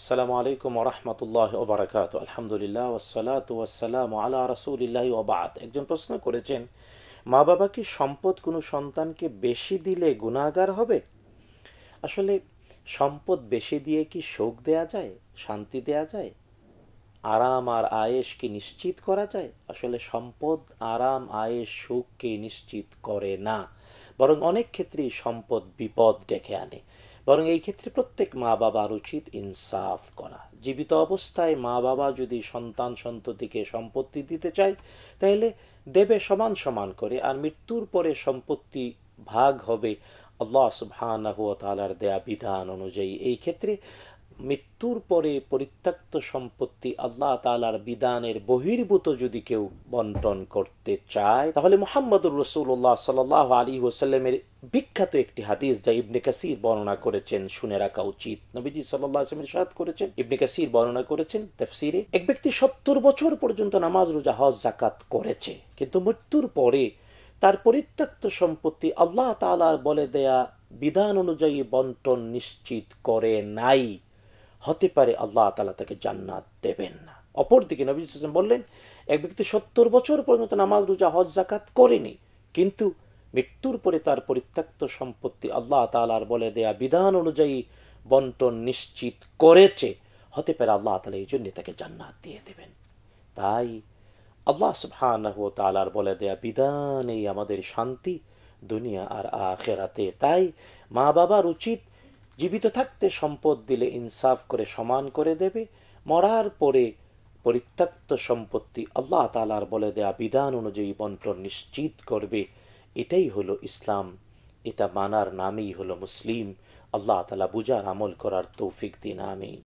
আসসালামু আলাইকুম ওরহমতুল্লাহ ওবরাকাত আলহামদুলিল্লাহ ওসালাত ওয়াসালাম আলা রসুলিল্লাহ ওবাদ একজন প্রশ্ন করেছেন মা বাবা কি সম্পদ কোনো সন্তানকে বেশি দিলে গুণাগার হবে আসলে সম্পদ বেশি দিয়ে কি শোক দেয়া যায় শান্তি দেয়া যায় আরাম আর আয়েস কি নিশ্চিত করা যায় আসলে সম্পদ আরাম আয়েস সুখকে নিশ্চিত করে না বরং অনেক ক্ষেত্রেই সম্পদ বিপদ ডেকে আনে বরং এই ক্ষেত্রে প্রত্যেক মা বাবার উচিত ইনসাফ করা জীবিত অবস্থায় মা বাবা যদি সন্তান সন্ততিকে সম্পত্তি দিতে চায় তাহলে দেবে সমান সমান করে আর মৃত্যুর পরে সম্পত্তি ভাগ হবে আল্লাহ সুবহানাহু ওয়া তাআলার দেয়া বিধান অনুযায়ী এই ক্ষেত্রে মৃত্যুর পরে পরিত্যক্ত সম্পত্তি আল্লাহ তালার বিধানের বহির্ভূত যদি কেউ বন্টন করতে চায় তাহলে মোহাম্মদুর রসুল্লাহ সাল আলী ওসাল্লামের বিখ্যাত একটি হাদিস যা ইবনে কাসির বর্ণনা করেছেন শুনে রাখা উচিত নবীজি সাল্লামের সাদ করেছেন ইবনে কাসির বর্ণনা করেছেন তফসিরে এক ব্যক্তি সত্তর বছর পর্যন্ত নামাজ রোজা হজ জাকাত করেছে কিন্তু মৃত্যুর পরে তার পরিত্যক্ত সম্পত্তি আল্লাহ তালা বলে দেয়া বিধান অনুযায়ী বন্টন নিশ্চিত করে নাই হতে পারে আল্লাহ তালা তাকে জান্নাত দেবেন না অপরদিকে নবী হোসেন বললেন এক ব্যক্তি সত্তর বছর পর্যন্ত নামাজ রোজা হজ জাকাত করেনি কিন্তু মৃত্যুর পরে তার পরিত্যক্ত সম্পত্তি আল্লাহ তালার বলে দেয়া বিধান অনুযায়ী বন্টন নিশ্চিত করেছে হতে পারে আল্লাহ তালা এই জন্য তাকে জান্নাত দিয়ে দেবেন তাই আল্লাহ সুবহানাহু তালার বলে দেয়া বিধান এই আমাদের শান্তি দুনিয়া আর আখেরাতে তাই মা বাবার উচিত জীবিত থাকতে সম্পদ দিলে ইনসাফ করে সমান করে দেবে মরার পরে পরিত্যক্ত সম্পত্তি আল্লাহ তালার বলে দেয়া বিধান অনুযায়ী বন্টন নিশ্চিত করবে এটাই হলো ইসলাম এটা মানার নামেই হলো মুসলিম আল্লাহ তালা বুজার আমল করার তৌফিক দিন আমিন